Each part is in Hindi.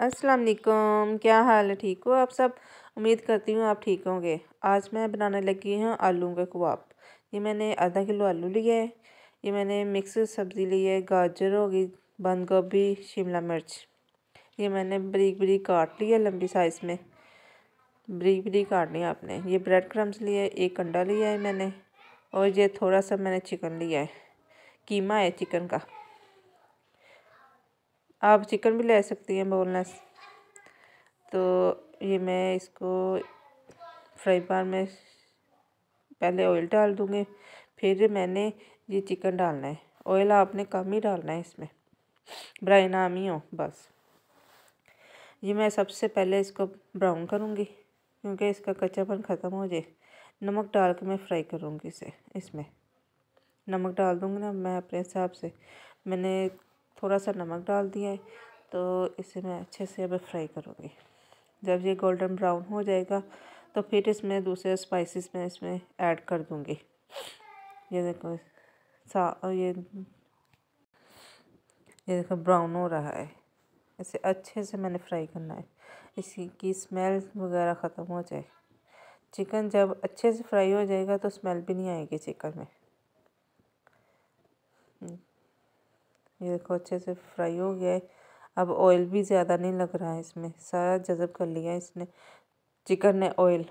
अस्सलाम वालेकुम क्या हाल है ठीक हो आप सब उम्मीद करती हूँ आप ठीक होंगे आज मैं बनाने लगी हूँ आलू के कबाब ये मैंने आधा किलो आलू लिया है ये मैंने मिक्स सब्ज़ी ली है गाजर होगी बंद गोभी शिमला मिर्च ये मैंने बरीक बरीक काट ली है लंबी साइज़ में बरीक बरीक काटनी है आपने ये ब्रेड क्रम्स लिए एक अंडा लिया है मैंने और ये थोड़ा सा मैंने चिकन लिया है कीमा है चिकन का आप चिकन भी ले सकती हैं बोनलेस तो ये मैं इसको फ्राई पैन में पहले ऑयल डाल दूँगी फिर मैंने ये चिकन डालना है ऑयल आपने कम ही डालना है इसमें ब्राई नाम ही हो बस ये मैं सबसे पहले इसको ब्राउन करूँगी क्योंकि इसका कच्चापन ख़त्म हो जाए नमक डाल के मैं फ्राई करूँगी इसे इसमें नमक डाल दूँगी ना मैं अपने हिसाब से मैंने थोड़ा सा नमक डाल दिया है तो इसे मैं अच्छे से अब फ्राई करूँगी जब ये गोल्डन ब्राउन हो जाएगा तो फिर इसमें दूसरे स्पाइसेस में इसमें ऐड कर दूँगी ये देखो सा ये ये देखो ब्राउन हो रहा है इसे अच्छे से मैंने फ्राई करना है इसी की स्मेल वगैरह ख़त्म हो जाए चिकन जब अच्छे से फ्राई हो जाएगा तो स्मेल भी नहीं आएगी चिकन में ये देखो अच्छे से फ्राई हो गया है अब ऑयल भी ज़्यादा नहीं लग रहा है इसमें सारा जज़ब कर लिया इसने चिकन ने ऑयल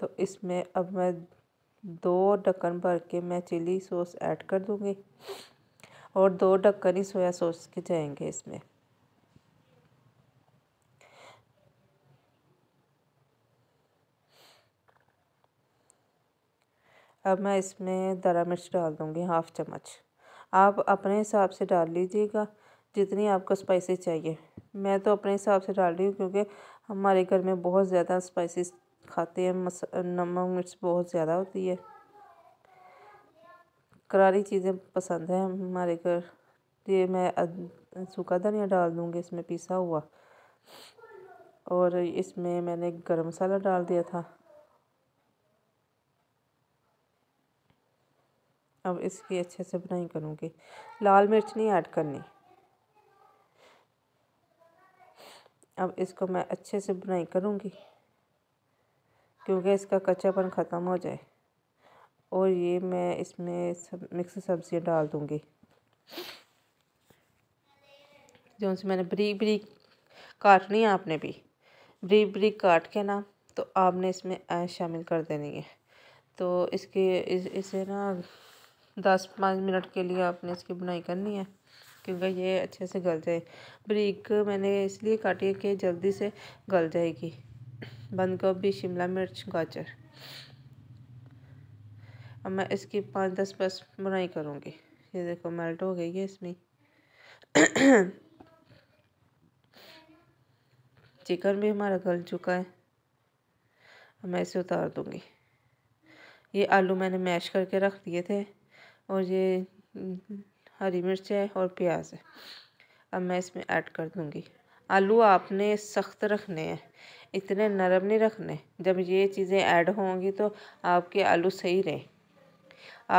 तो इसमें अब मैं दो ढक्कन भर के मैं चिली सॉस ऐड कर दूँगी और दो ढक्कन ही सोया सॉस के जाएंगे इसमें अब मैं इसमें दरा मिर्च डाल दूँगी हाफ़ चम्मच आप अपने हिसाब से डाल लीजिएगा जितनी आपको स्पाइसी चाहिए मैं तो अपने हिसाब से डाल रही हूँ क्योंकि हमारे घर में बहुत ज़्यादा स्पाइसी खाते हैं मस नमक मिर्च बहुत ज़्यादा होती है करारी चीज़ें पसंद हैं हमारे घर ये मैं सूखा धनिया डाल दूँगी इसमें पिसा हुआ और इसमें मैंने गरम मसाला डाल दिया था अब इसकी अच्छे से बनाई करूँगी लाल मिर्च नहीं ऐड करनी अब इसको मैं अच्छे से बुनाई करूँगी क्योंकि इसका कच्चापन ख़त्म हो जाए और ये मैं इसमें सब मिक्स सब्ज़ियाँ डाल दूँगी जो से मैंने बरीक बरीक काटनी है आपने भी बरीक बरीक काट के ना तो आपने इसमें शामिल कर देनी है तो इसके इस, इसे ना दस पाँच मिनट के लिए आपने इसकी बुनाई करनी है क्योंकि ये अच्छे से गल जाए ब्रिक मैंने इसलिए काटी है कि जल्दी से गल जाएगी बंद गोभी शिमला मिर्च गाजर अब मैं इसकी पाँच दस बस बुनाई करूँगी ये देखो मेल्ट हो गई है इसमें चिकन भी हमारा गल चुका है मैं इसे उतार दूँगी ये आलू मैंने मैश करके रख दिए थे और ये हम्म, हरी मिर्च है और प्याज है अब मैं इसमें ऐड कर दूँगी आलू आपने सख्त रखने हैं इतने नरम नहीं रखने जब ये चीज़ें ऐड होंगी तो आपके आलू सही रहें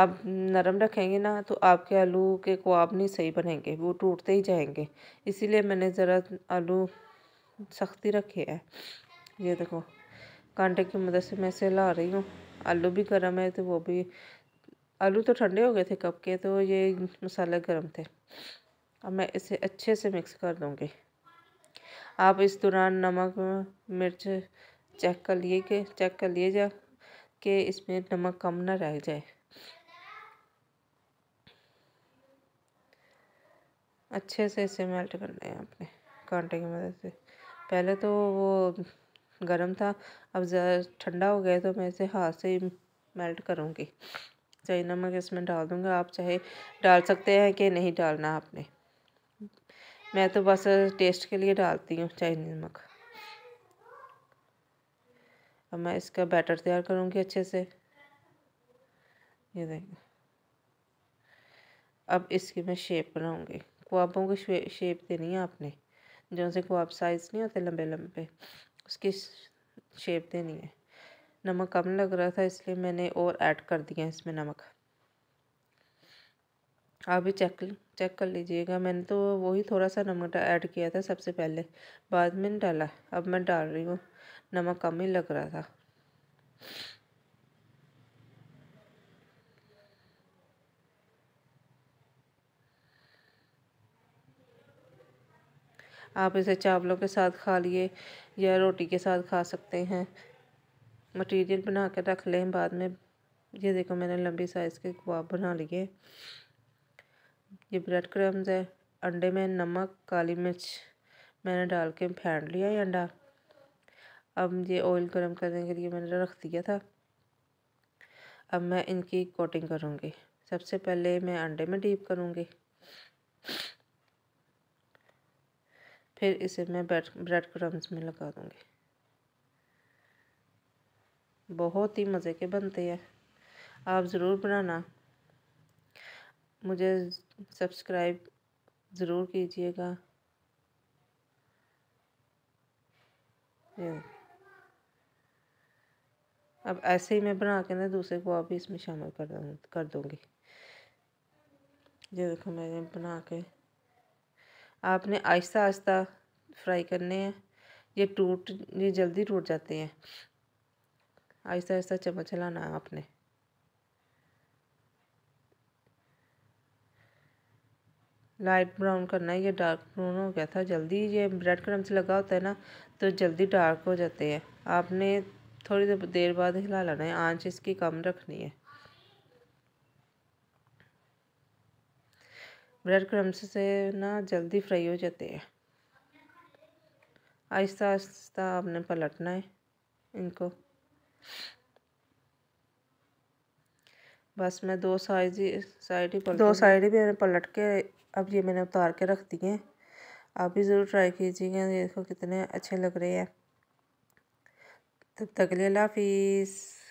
आप नरम रखेंगे ना तो आपके आलू के कोआब नहीं सही बनेंगे वो टूटते ही जाएंगे इसीलिए मैंने ज़रा आलू सख्ती रखे है ये देखो कांटे की मदद से मैं इसे ला रही हूँ आलू भी गर्म है तो वो भी आलू तो ठंडे हो गए थे कप के तो ये मसाले गर्म थे अब मैं इसे अच्छे से मिक्स कर दूँगी आप इस दौरान नमक मिर्च चेक कर लिए के चेक कर लिए जा कि इसमें नमक कम ना रह जाए अच्छे से इसे मेल्ट करना है आपने कांटे की मदद से पहले तो वो गर्म था अब ज़्यादा ठंडा हो गया तो मैं इसे हाथ से ही मेल्ट करूँगी चाहिए नमक इसमें डाल दूँगा आप चाहे डाल सकते हैं कि नहीं डालना आपने मैं तो बस टेस्ट के लिए डालती हूँ चाहिए नमक अब मैं इसका बैटर तैयार करूँगी अच्छे से ये देखें अब इसकी मैं शेप बनाऊँगी कुआबों की शे, शेप देनी है आपने जो से कुआब साइज़ नहीं होते लंबे लंबे उसकी शेप देनी है नमक कम लग रहा था इसलिए मैंने और ऐड कर दिया इसमें नमक आप भी चेक चेक कर लीजिएगा मैंने तो वही थोड़ा सा नमक ऐड किया था सबसे पहले बाद में डाला अब मैं डाल रही हूँ नमक कम ही लग रहा था आप इसे चावलों के साथ खा लिए या रोटी के साथ खा सकते हैं मटेरियल बना कर रख लें बाद में ये देखो मैंने लंबी साइज़ के कबाब बना लिए ये ब्रेड क्रम्स है अंडे में नमक काली मिर्च मैंने डाल के फेंट लिया ये अंडा अब ये ऑयल गर्म करने के लिए मैंने रख दिया था अब मैं इनकी कोटिंग करूँगी सबसे पहले मैं अंडे में डीप करूँगी फिर इसे मैं ब्रेड ब्रेड क्रम्स में लगा दूँगी बहुत ही मज़े के बनते हैं आप ज़रूर बनाना मुझे सब्सक्राइब ज़रूर कीजिएगा अब ऐसे ही मैं बना के ना दूसरे को आप भी इसमें शामिल कर कर दूँगी ये देखो मैंने बना के आपने आहिस्ता आहिस्ता फ्राई करने हैं ये टूट ये जल्दी टूट जाते हैं ऐसा ऐसा चम्मच है आपने लाइट ब्राउन करना है ये डार्क ब्राउन हो गया था जल्दी ये ब्रेड क्रम्स लगा होता है ना तो जल्दी डार्क हो जाते हैं आपने थोड़ी देर बाद हिला लेना है आंच इसकी कम रखनी है ब्रेड क्रम्स से ना जल्दी फ्राई हो जाते हैं आहिस्ता आहिस्ता आपने पलटना है इनको बस मैं दो साइज ही साइड ही दो साइड ही मैंने पलट के अब ये मैंने उतार के रख दिए आप भी ज़रूर ट्राई कीजिएगा देखो कितने अच्छे लग रहे हैं तब तक